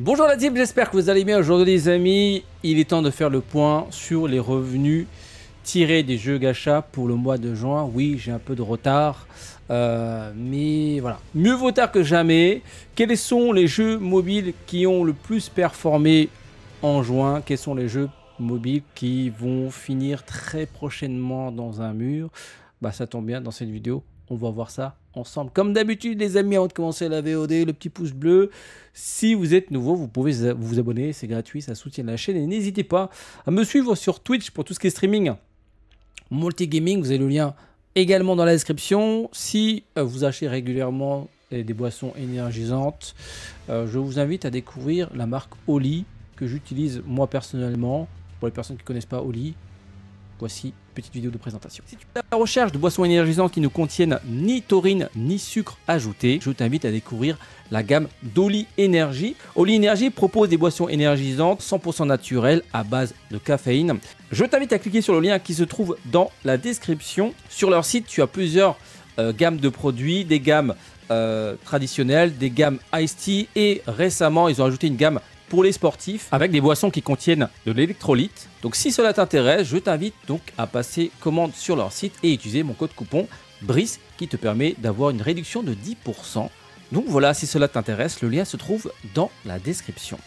Bonjour la team, j'espère que vous allez bien aujourd'hui les amis. Il est temps de faire le point sur les revenus tirés des jeux gacha pour le mois de juin. Oui, j'ai un peu de retard, euh, mais voilà. Mieux vaut tard que jamais. Quels sont les jeux mobiles qui ont le plus performé en juin Quels sont les jeux mobiles qui vont finir très prochainement dans un mur Bah ça tombe bien dans cette vidéo, on va voir ça ensemble. Comme d'habitude, les amis, avant de commencer la VOD, le petit pouce bleu. Si vous êtes nouveau, vous pouvez vous abonner, c'est gratuit, ça soutient la chaîne. Et n'hésitez pas à me suivre sur Twitch pour tout ce qui est streaming. Multigaming, vous avez le lien également dans la description. Si euh, vous achetez régulièrement des boissons énergisantes, euh, je vous invite à découvrir la marque Oli que j'utilise moi personnellement. Pour les personnes qui ne connaissent pas Oli, voici petite vidéo de présentation. Si tu es à la recherche de boissons énergisantes qui ne contiennent ni taurine ni sucre ajouté, je t'invite à découvrir la gamme d'Oli Energy. Oli Energy propose des boissons énergisantes 100% naturelles à base de caféine. Je t'invite à cliquer sur le lien qui se trouve dans la description. Sur leur site, tu as plusieurs euh, gammes de produits, des gammes euh, traditionnelles, des gammes Ice Tea et récemment, ils ont ajouté une gamme pour les sportifs avec des boissons qui contiennent de l'électrolyte. Donc si cela t'intéresse, je t'invite donc à passer commande sur leur site et utiliser mon code coupon BRICE qui te permet d'avoir une réduction de 10%. Donc voilà, si cela t'intéresse, le lien se trouve dans la description.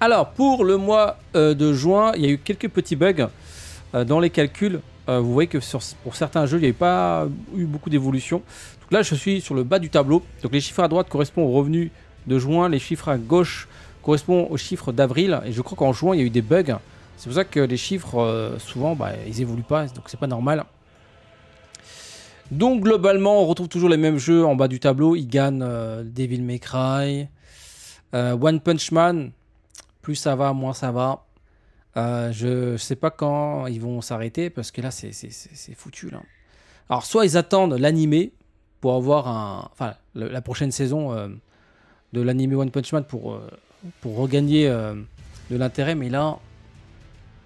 Alors pour le mois euh, de juin, il y a eu quelques petits bugs euh, dans les calculs. Euh, vous voyez que pour certains jeux, il n'y avait pas eu beaucoup d'évolution. Donc là, je suis sur le bas du tableau. Donc les chiffres à droite correspondent aux revenus de juin, les chiffres à gauche correspondent aux chiffres d'avril. Et je crois qu'en juin, il y a eu des bugs. C'est pour ça que les chiffres, euh, souvent, bah, ils évoluent pas, donc c'est pas normal. Donc globalement, on retrouve toujours les mêmes jeux en bas du tableau. Ils gagnent euh, Devil May Cry, euh, One Punch Man. Plus ça va, moins ça va. je, sais pas quand ils vont s'arrêter parce que là, c'est foutu là. Alors soit ils attendent l'animé pour avoir un, enfin, la prochaine saison de l'anime One Punch Man pour, euh, pour regagner euh, de l'intérêt, mais là,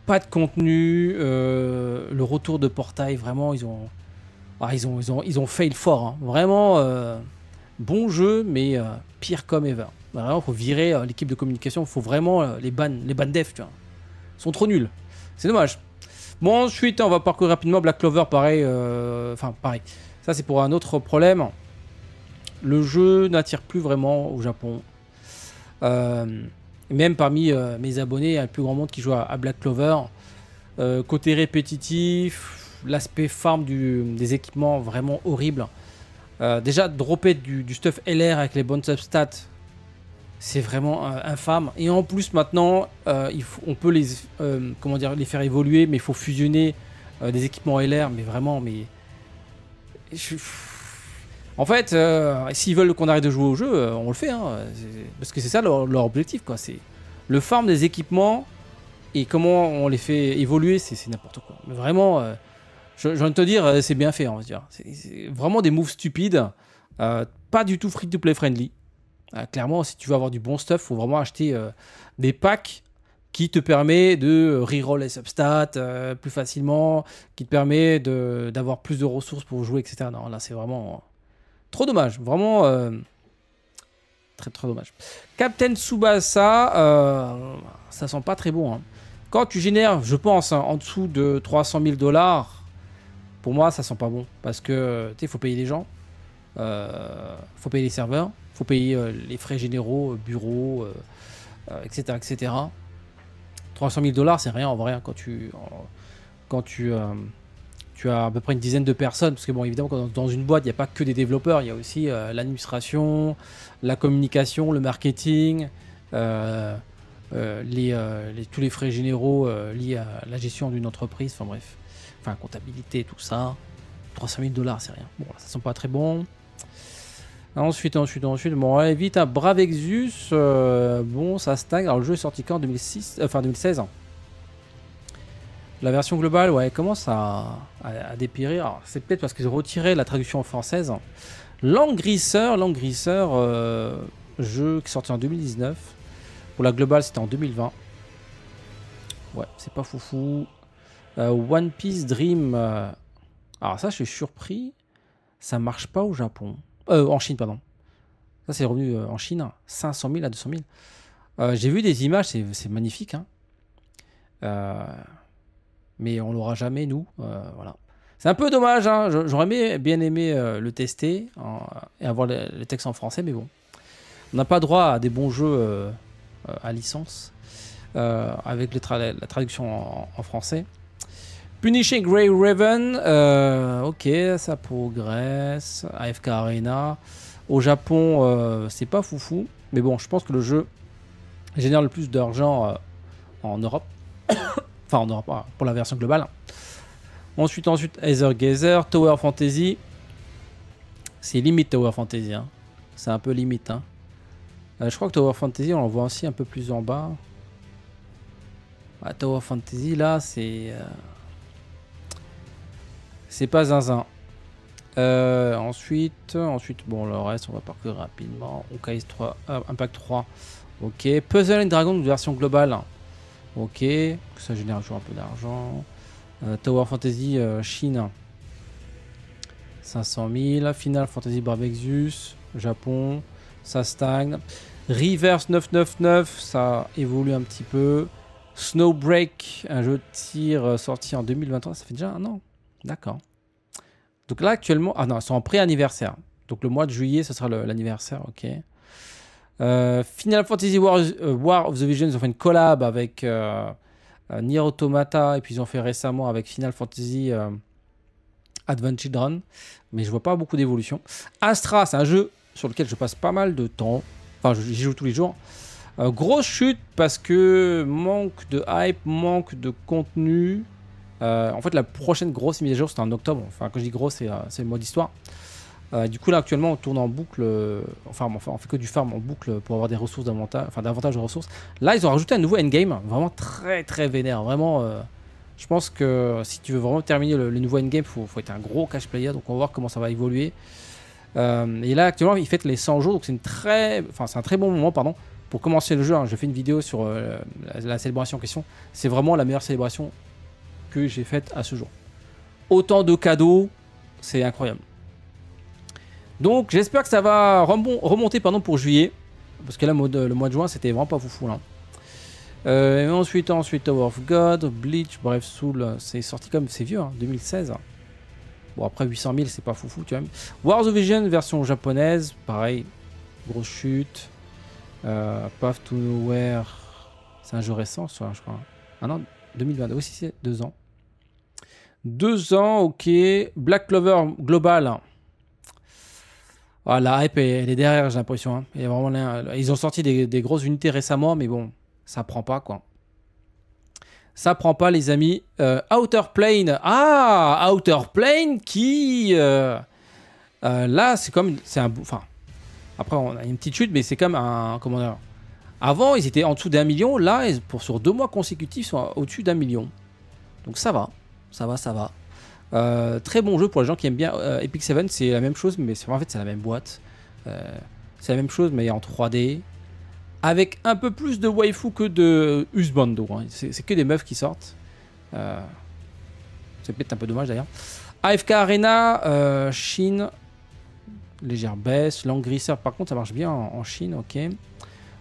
pas de contenu, euh, le retour de portail, vraiment, ils ont, ah, ils ont, ils ont, ils ont fail fort, hein. vraiment bon jeu, mais pire comme ever. Vraiment, faut virer l'équipe de communication, faut vraiment les ban, les ban def, tu vois. sont trop nuls. C'est dommage. Bon, ensuite, on va parcourir rapidement Black Clover, pareil. Enfin, pareil. Ça, c'est pour un autre problème le jeu n'attire plus vraiment au Japon. Euh, même parmi euh, mes abonnés, il y a le plus grand monde qui joue à, Black Clover. Euh, côté répétitif, l'aspect farm des équipements vraiment horrible. déjà, dropper du, stuff LR avec les bonnes substats, c'est vraiment infâme. Et en plus, maintenant, on peut les, comment dire, les faire évoluer, mais il faut fusionner des équipements LR, mais vraiment, mais. Je, en fait, euh, s'ils veulent qu'on arrête de jouer au jeu, euh, on le fait. Hein. parce que c'est ça leur, objectif. quoi. C'est le farm des équipements et comment on les fait évoluer, c'est n'importe quoi. Mais vraiment, euh, je j'ai envie de te dire, c'est bien fait. On va dire. C'est vraiment des moves stupides. pas du tout free-to-play friendly. clairement, si tu veux avoir du bon stuff, faut vraiment acheter des packs qui te permet de reroll les substats plus facilement, qui te permet d'avoir plus de ressources pour jouer, etc. Non, là, c'est vraiment Trop dommage, vraiment. Euh, très, très dommage. Captain Tsubasa, euh, ça sent pas très bon. Hein. Quand tu génères, je pense, hein, en dessous de 300 000 dollars, pour moi, ça sent pas bon. Parce que, tu sais, il faut payer les gens, il euh, faut payer les serveurs, il faut payer les frais généraux, bureaux, etc., etc. 300 000 dollars, c'est rien en vrai. Hein, quand tu, quand tu, tu as à peu près une dizaine de personnes, parce que bon, évidemment, dans une boîte, il n'y a pas que des développeurs, il y a aussi euh, l'administration, la communication, le marketing, euh, euh, tous les frais généraux liés à la gestion d'une entreprise, enfin bref, enfin comptabilité, tout ça. 300 000 dollars, c'est rien. Bon, ça ça sent pas très bon. Ensuite, ensuite, ensuite, bon, allez vite, un Brave Exus, bon, ça stagne. Alors, le jeu est sorti quand 2006, enfin 2016. La version globale, ouais, elle commence à, à, C'est peut-être parce que ont retiré la traduction française. Langrisseur, Langrisseur, euh, jeu qui est sorti en 2019. Pour la globale, c'était en 2020. Ouais, c'est pas foufou. Euh, One Piece Dream. Euh, alors ça, je suis surpris. Ça marche pas au Japon. en Chine, pardon. Ça, c'est revenu en Chine. 500 000 à 200 000. J'ai vu des images, c'est magnifique. Hein. Euh, mais on l'aura jamais nous. Euh, voilà. C'est un peu dommage. Hein. J'aurais bien aimé euh, le tester et avoir les, textes en français, mais bon, on n'a pas droit à des bons jeux euh, à licence avec la traduction en, français. Punishing Grey Raven, ok, ça progresse. AFK Arena. Au Japon, c'est pas foufou. Mais bon, je pense que le jeu génère le plus d'argent en Europe. Enfin, on aura pour la version globale. Ensuite, ensuite, Aether Gazer, Tower Fantasy. C'est limite Tower Fantasy. Hein. C'est un peu limite. Hein. Euh, je crois que Tower Fantasy, on l'envoie voit aussi un peu plus en bas. Ah, Tower Fantasy, là, c'est... Euh, c'est pas zinzin. Euh, ensuite, ensuite, bon, le reste, on va parcourir rapidement. Ok, 3, Impact 3. Ok. Puzzle and Dragon, version globale. Ok, ça génère toujours un peu d'argent. Euh, Tower Fantasy euh, Chine, 500 000. Final Fantasy Barbexus, Japon, ça stagne. Reverse 999, ça évolue un petit peu. Snowbreak, un jeu de tir euh, sorti en 2023, ça fait déjà un an. D'accord. Donc là actuellement, ah non, c'est en pré-anniversaire. Donc le mois de juillet, ce sera l'anniversaire, ok. Euh, Final Fantasy euh, War, of the Visions ont fait une collab avec euh, euh, Nier Automata et puis ils ont fait récemment avec Final Fantasy Advent Children. Mais je vois pas beaucoup d'évolution. Astra, c'est un jeu sur lequel je passe pas mal de temps. Enfin, j'y joue tous les jours. grosse chute parce que manque de hype, manque de contenu. en fait, la prochaine grosse mise à jour, c'est en octobre. Enfin, quand je dis gros, c'est le mois d'histoire. Euh, du coup, là, actuellement, on tourne en boucle, euh, enfin, on fait que du farm en boucle pour avoir des ressources davantage, enfin, davantage de ressources. Là, ils ont rajouté un nouveau endgame, vraiment très, très vénère. Vraiment, euh, je pense que si tu veux vraiment terminer le, nouveau endgame, il faut, être un gros cash player, donc on va voir comment ça va évoluer. et là, actuellement, ils fêtent les 100 jours, donc c'est une très, enfin, c'est un très bon moment, pardon, pour commencer le jeu. Hein. Je fais une vidéo sur la célébration en question. C'est vraiment la meilleure célébration que j'ai faite à ce jour. Autant de cadeaux, c'est incroyable. Donc j'espère que ça va remonter pardon, pour juillet. Parce que là, le mois de juin, c'était vraiment pas foufou. là. Euh, ensuite, ensuite, Tower of God, Bleach, bref, Soul, c'est sorti comme c'est vieux, 2016. Hein, bon, après 800 000, c'est pas foufou, tu vois. War of Vision, version japonaise, pareil, grosse chute. Euh, Path to Nowhere, c'est un jeu récent, ça, je crois. Ah non, 2022, aussi, c'est deux ans. Deux ans, ok. Black Clover Global, ah, la hype, elle est derrière, j'ai l'impression. Hein. Ils ont sorti des, grosses unités récemment, mais bon, ça prend pas, quoi. Ça prend pas, les amis. Euh, Outer Plane. Ah, Outer Plane qui. Euh, euh, là, c'est comme. C'est un. Enfin. Après, on a une petite chute, mais c'est comme un. commandeur. Avant, ils étaient en dessous d'un million. Là, pour, sur deux mois consécutifs, ils sont au-dessus d'un million. Donc ça va. Ça va, ça va. Euh, très bon jeu pour les gens qui aiment bien euh, Epic Seven, c'est la même chose, mais en fait c'est la même boîte. Euh, c'est la même chose, mais en 3D. Avec un peu plus de waifu que de Usbando. Hein. C'est que des meufs qui sortent. c'est peut-être un peu dommage d'ailleurs. AFK Arena, Chine, légère baisse. Langrisseur, par contre, ça marche bien en, Chine, ok.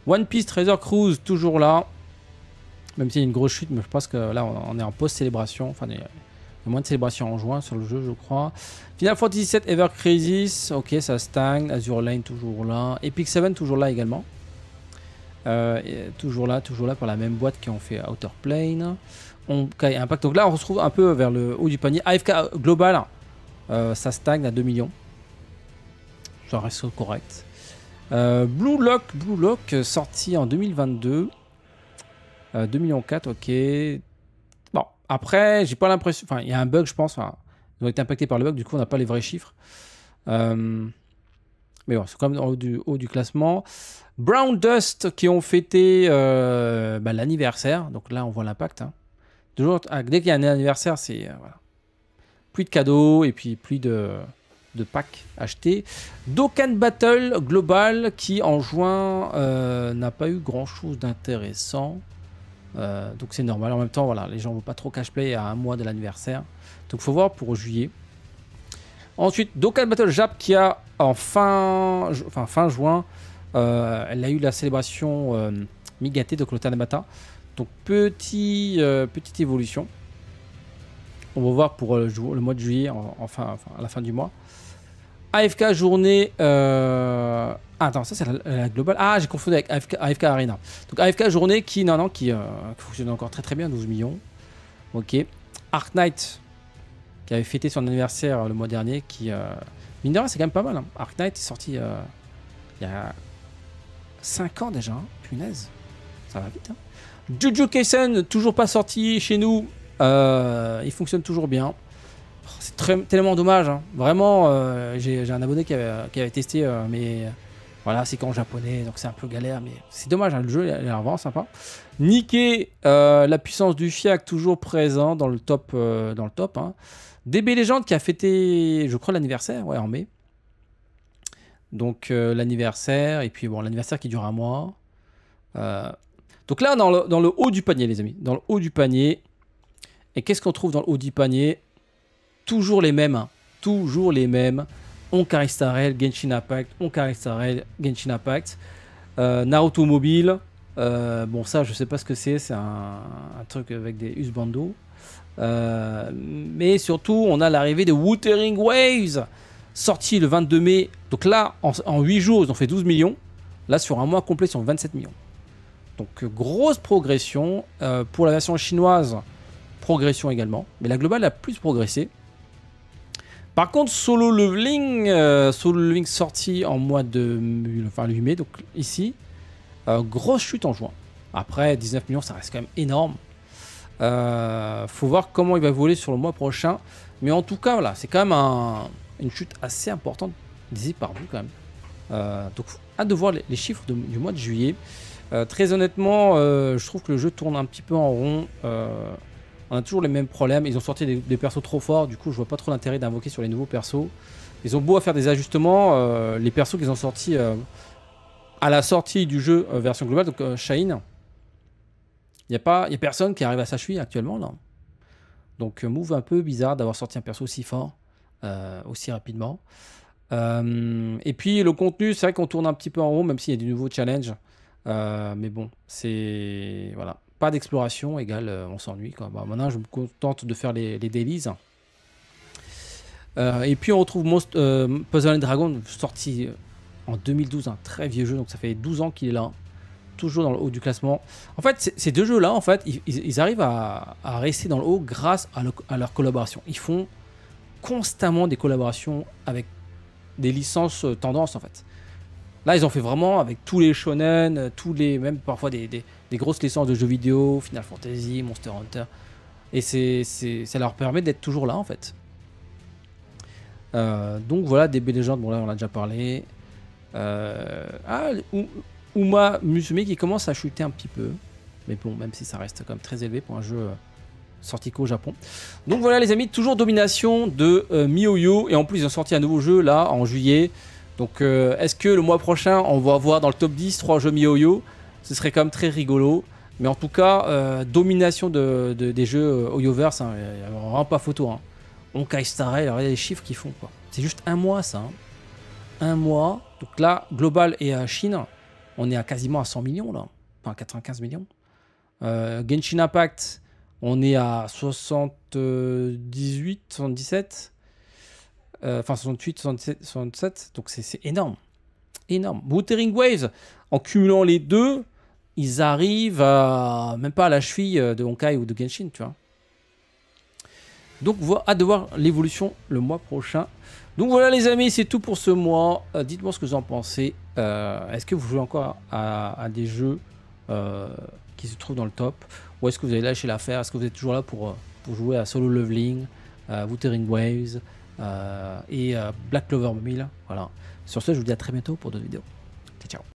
One Piece Treasure Cruise, toujours là. Même s'il y a une grosse chute, mais je pense que là, on, est en post-célébration. Enfin, moins de célébration en juin sur le jeu, je crois. Final Fantasy VII Ever Crisis, ok, ça stagne. Azure Lane, toujours là. Epic 7, toujours là également. Euh, toujours là, toujours là par la même boîte qui ont fait Outer Plane. On, Impact. Donc là, on se trouve un peu vers le haut du panier. AFK global, euh, ça stagne à 2 millions. Ça reste correct. Euh, Blue Lock, Blue Lock, sorti en 2022. 2 millions 4, ok. Après, j'ai pas l'impression. Enfin, il y a un bug, je pense. Enfin, ils ont été impactés par le bug, du coup, on n'a pas les vrais chiffres. Euh, mais bon, c'est quand même au du haut du classement. Brown Dust qui ont fêté euh, bah, l'anniversaire. Donc là, on voit l'impact. Hein. Toujours, ah, dès qu'il y a un anniversaire, c'est. Euh, plus de cadeaux et puis plus de, de packs achetés. Dokkan Battle Global qui en juin n'a pas eu grand chose d'intéressant. Euh, donc c'est normal. En même temps, voilà, les gens vont pas trop cash play à un mois de l'anniversaire. Donc faut voir pour juillet. Ensuite, Dokkan Battle Jap qui a en fin, fin juin, euh, elle a eu la célébration euh, Migate, de le matin Donc petit, petite évolution. On va voir pour le, mois de juillet, enfin, à la fin du mois. AFK journée. Euh, ah, attends, ça c'est la, globale. Ah, j'ai confondu avec AFK, Arena. Donc AFK journée qui, non, non, euh, qui, fonctionne encore très très bien, 12 millions. Ok. Ark Knight, qui avait fêté son anniversaire euh, le mois dernier, qui. Mine c'est quand même pas mal. Hein. Ark Knight est sorti il y a 5 ans déjà. Hein. Punaise. Ça va vite. Hein. Juju Kaisen, toujours pas sorti chez nous. il fonctionne toujours bien. Oh, c'est tellement dommage. Hein. Vraiment, euh, j'ai un abonné qui avait, testé, euh, mais voilà, c'est quand japonais, donc c'est un peu galère, mais c'est dommage. Hein. le jeu, il a l'air vraiment sympa. Niquer euh, la puissance du Fiac, toujours présent dans le top. dans le top hein. DB Légende qui a fêté, je crois, l'anniversaire, ouais, en mai. Donc l'anniversaire, et puis bon, l'anniversaire qui dure un mois. donc là, dans le haut du panier, les amis, dans le haut du panier. Et qu'est-ce qu'on trouve dans le haut du panier toujours les mêmes, hein. toujours les mêmes. Onkaristarel, Genshin Impact, Onkaristarel Genshin Impact. Euh, Naruto Mobile, euh, bon ça je sais pas ce que c'est, c'est un, truc avec des Usbando. Euh, mais surtout on a l'arrivée de Wuthering Waves, sorti le 22 mai. Donc là en, en 8 jours ils ont fait 12 millions, là sur un mois complet ils sont 27 millions. Donc grosse progression pour la version chinoise, progression également. Mais la globale a plus progressé. Par contre, Solo Leveling, euh, Solo Leveling sorti en mois de 8 mai, donc ici, euh, grosse chute en juin. Après, 19 millions, ça reste quand même énorme. Euh, faut voir comment il va voler sur le mois prochain. Mais en tout cas, voilà, c'est quand même une chute assez importante dis par vous quand même. Euh, donc, hâte de voir les, chiffres du mois de juillet. très honnêtement, je trouve que le jeu tourne un petit peu en rond on a toujours les mêmes problèmes. Ils ont sorti des, persos trop forts, du coup, je vois pas trop l'intérêt d'invoquer sur les nouveaux persos. Ils ont beau à faire des ajustements, euh, les persos qu'ils ont sortis euh, à la sortie du jeu euh, version globale, donc Shine, il n'y a, personne qui arrive à sa actuellement. Là. Donc, move un peu bizarre d'avoir sorti un perso aussi fort, aussi rapidement. et puis, le contenu, c'est vrai qu'on tourne un petit peu en rond, même s'il y a du nouveau challenge. mais bon, c'est. Voilà. Pas d'exploration égale euh, on s'ennuie. Quoi. Bah, maintenant, je me contente de faire les, les délices. Euh, et puis, on retrouve euh, Puzzle and Dragon, sorti en 2012, un très vieux jeu, donc ça fait 12 ans qu'il est là. Toujours dans le haut du classement. En fait, ces deux jeux-là, en fait, ils, arrivent à, rester dans le haut grâce à, leur collaboration. Ils font constamment des collaborations avec des licences tendances en fait. Là, ils ont fait vraiment avec tous les shonen, tous les, même parfois des, des grosses licences de jeux vidéo, Final Fantasy, Monster Hunter. Et c'est, ça leur permet d'être toujours là en fait. Euh, donc voilà, DB Legends, bon là on a déjà parlé. Euh, ah, Uma Musume qui commence à chuter un petit peu. Mais bon, même si ça reste quand même très élevé pour un jeu euh, sorti qu'au Japon. Donc voilà les amis, toujours domination de miyo Et en plus ils ont sorti un nouveau jeu là en juillet. Donc est-ce que le mois prochain on va avoir dans le top 10 trois jeux Mioyo ce serait quand même très rigolo. Mais en tout cas, euh, domination de, des jeux euh, Oyoverse, hein, vraiment pas photo. Hein. On il y a les chiffres qui font. quoi. C'est juste un mois ça. Hein. Un mois. Donc là, global et à euh, Chine, on est à quasiment à 100 millions là. Enfin, 95 millions. Genshin Impact, on est à 78, 77. enfin, 68, 77. donc c'est énorme. Énorme. Wuthering Waves, en cumulant les deux, ils arrivent même pas à la cheville euh, de Honkai ou de Genshin, tu vois. Donc, à de voir l'évolution le mois prochain. Donc voilà les amis, c'est tout pour ce mois. Euh, dites-moi ce que vous en pensez. Euh, est-ce que vous jouez encore à, des jeux qui se trouvent dans le top Ou est-ce que vous avez lâché l'affaire Est-ce que vous êtes toujours là pour, pour jouer à Solo Leveling, Wuthering Waves et Black Clover 1000 Voilà. Sur ce, je vous dis à très bientôt pour d'autres vidéos. Ciao, ciao